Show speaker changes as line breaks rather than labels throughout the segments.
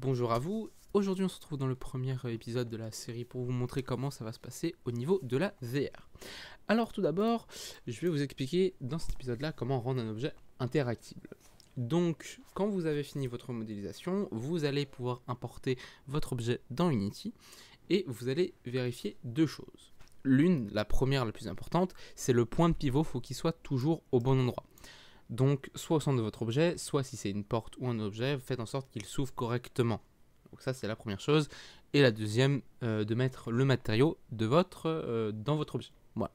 Bonjour à vous. Aujourd'hui, on se retrouve dans le premier euh, épisode de la série pour vous montrer comment ça va se passer au niveau de la VR. Alors, tout d'abord, je vais vous expliquer dans cet épisode-là comment rendre un objet interactible. Donc, quand vous avez fini votre modélisation, vous allez pouvoir importer votre objet dans Unity et vous allez vérifier deux choses. L'une, la première, la plus importante, c'est le point de pivot, faut qu'il soit toujours au bon endroit. Donc, soit au centre de votre objet, soit si c'est une porte ou un objet, faites en sorte qu'il s'ouvre correctement. Donc ça, c'est la première chose. Et la deuxième, euh, de mettre le matériau de votre, euh, dans votre objet. Voilà.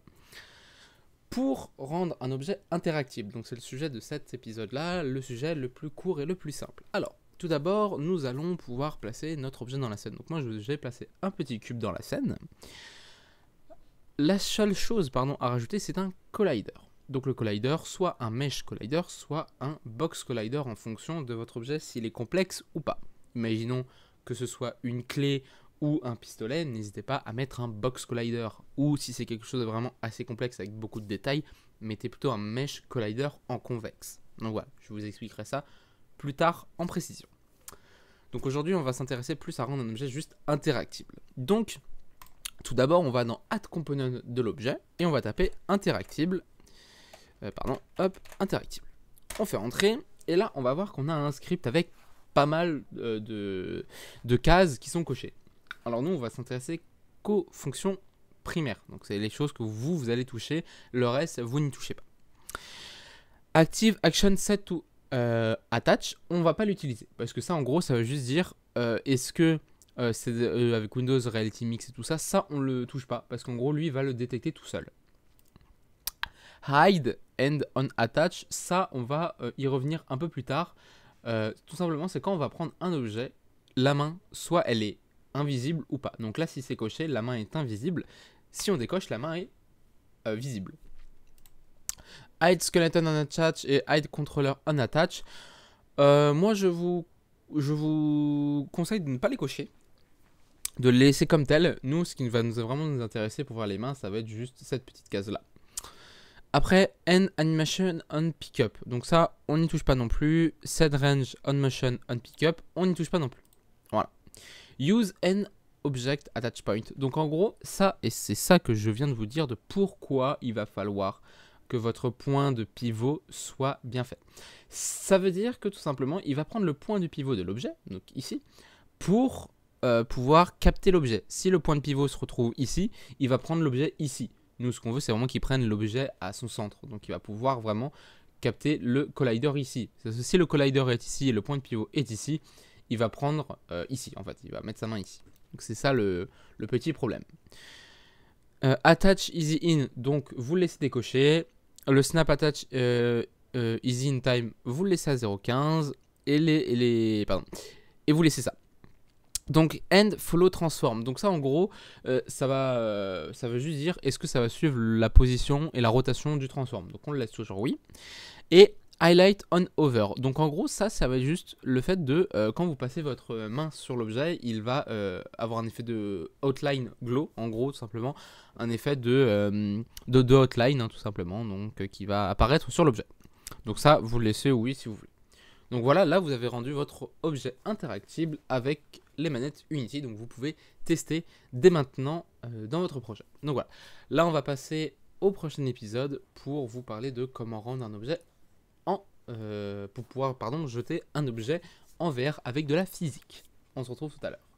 Pour rendre un objet interactif, donc c'est le sujet de cet épisode-là, le sujet le plus court et le plus simple. Alors, tout d'abord, nous allons pouvoir placer notre objet dans la scène. Donc moi, je vais placer un petit cube dans la scène. La seule chose pardon, à rajouter, c'est un collider donc le collider, soit un mesh collider, soit un box collider en fonction de votre objet, s'il est complexe ou pas. Imaginons que ce soit une clé ou un pistolet, n'hésitez pas à mettre un box collider. Ou si c'est quelque chose de vraiment assez complexe avec beaucoup de détails, mettez plutôt un mesh collider en convexe. Donc voilà, je vous expliquerai ça plus tard en précision. Donc aujourd'hui, on va s'intéresser plus à rendre un objet juste interactible. Donc, tout d'abord, on va dans Add Component de l'objet et on va taper interactible euh, pardon, hop, interactive. On fait entrer, et là, on va voir qu'on a un script avec pas mal euh, de, cases qui sont cochées. Alors nous, on va s'intéresser qu'aux fonctions primaires. Donc c'est les choses que vous, vous allez toucher, le reste, vous n'y touchez pas. Active action set to euh, attach, on va pas l'utiliser. Parce que ça, en gros, ça veut juste dire, est-ce que c'est avec Windows Reality Mix et tout ça, ça on le touche pas parce qu'en gros lui va le détecter tout seul. Hide and Unattach, ça on va euh, y revenir un peu plus tard. Euh, tout simplement, c'est quand on va prendre un objet, la main, soit elle est invisible ou pas. Donc là, si c'est coché, la main est invisible. Si on décoche, la main est euh, visible. Hide Skeleton attach et Hide Controller Unattach. moi, je vous, je vous conseille de ne pas les cocher de les laisser comme tel. Nous, ce qui va vraiment nous intéresser pour voir les mains, ça va être juste cette petite case-là. Après, End Animation On Pickup. Donc ça, on n'y touche pas non plus. Set Range On Motion On Pickup, on n'y touche pas non plus. Voilà. Use End Object Attach Point. Donc en gros, ça, et c'est ça que je viens de vous dire de pourquoi il va falloir que votre point de pivot soit bien fait. Ça veut dire que tout simplement, il va prendre le point du pivot de l'objet, donc ici, pour euh, pouvoir capter l'objet. Si le point de pivot se retrouve ici, il va prendre l'objet ici. Nous, ce qu'on veut, c'est vraiment qu'il prenne l'objet à son centre. Donc, il va pouvoir vraiment capter le collider ici. Si le collider est ici et le point de pivot est ici, il va prendre euh, ici, en fait. Il va mettre sa main ici. Donc, c'est ça le, petit problème. Euh, attach easy in, donc vous le laissez décocher. Le snap attach euh, easy in time, vous le laissez à 0.15. les, Et vous laissez ça. Donc end follow transform. Donc ça en gros, euh, ça va, euh, ça veut juste dire est-ce que ça va suivre la position et la rotation du transform. Donc on le laisse toujours oui. Et highlight on over. Donc en gros ça, ça va juste le fait de euh, quand vous passez votre main sur l'objet, il va avoir un effet de outline glow. En gros tout simplement un effet de de, outline hein, tout simplement. Donc qui va apparaître sur l'objet. Donc ça vous le laissez oui si vous voulez. Donc voilà, là vous avez rendu votre objet interactible avec les manettes Unity. Donc vous pouvez tester dès maintenant euh, dans votre projet. Donc voilà, là on va passer au prochain épisode pour vous parler de comment rendre un objet en... Euh, pour pouvoir, pardon, jeter un objet en verre avec de la physique. On se retrouve tout à l'heure.